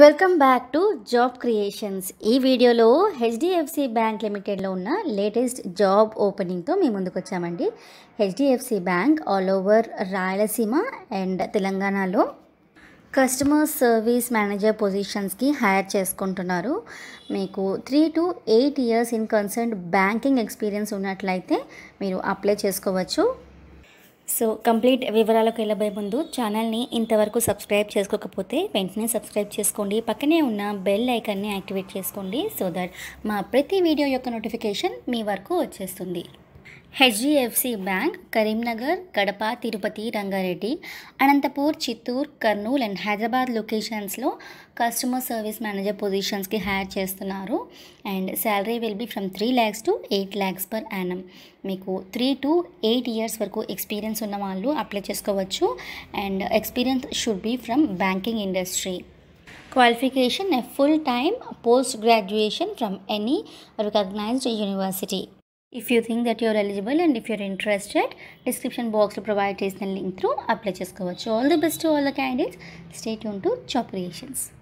Welcome back to job creations ఈ వీడియోలో HDFC bank లిమిటెడ్లో ఉన్న లేటెస్ట్ జాబ్ ఓపెనింగ్తో మేము ముందుకు వచ్చామండి HDFC bank all over Rayalaseema and తెలంగాణలో కస్టమర్ సర్వీస్ మేనేజర్ పొజిషన్స్కి హైర్ చేసుకుంటున్నారు మీకు three to eight years in concern banking experience ఉన్నట్లయితే మీరు అప్లై చేసుకోవచ్చు సో కంప్లీట్ వివరాలకు వెళ్ళబోయే ముందు ఛానల్ని ఇంతవరకు సబ్స్క్రైబ్ చేసుకోకపోతే వెంటనే సబ్స్క్రైబ్ చేసుకోండి పక్కనే ఉన్న బెల్ ఐకాన్ని యాక్టివేట్ చేసుకోండి సో దట్ మా ప్రతి వీడియో యొక్క నోటిఫికేషన్ మీ వరకు వచ్చేస్తుంది HDFC bank Karimnagar Kadapa Tirupati Rangareddy Anantapur Chittoor Kurnool and Hyderabad లొకేషన్స్లో కస్టమర్ సర్వీస్ మేనేజర్ పొజిషన్స్కి హైర్ చేస్తున్నారు and salary will be from three lakhs to eight lakhs per annum మీకు త్రీ టు ఎయిట్ ఇయర్స్ వరకు ఎక్స్పీరియన్స్ ఉన్న వాళ్ళు అప్లై చేసుకోవచ్చు and experience should be from banking industry qualification a full time post graduation from any recognised university If you think that you are eligible and if you are interested, description box to provide is and link through apply just cover. So All the best to all the candidates. Stay tuned to Job Creations.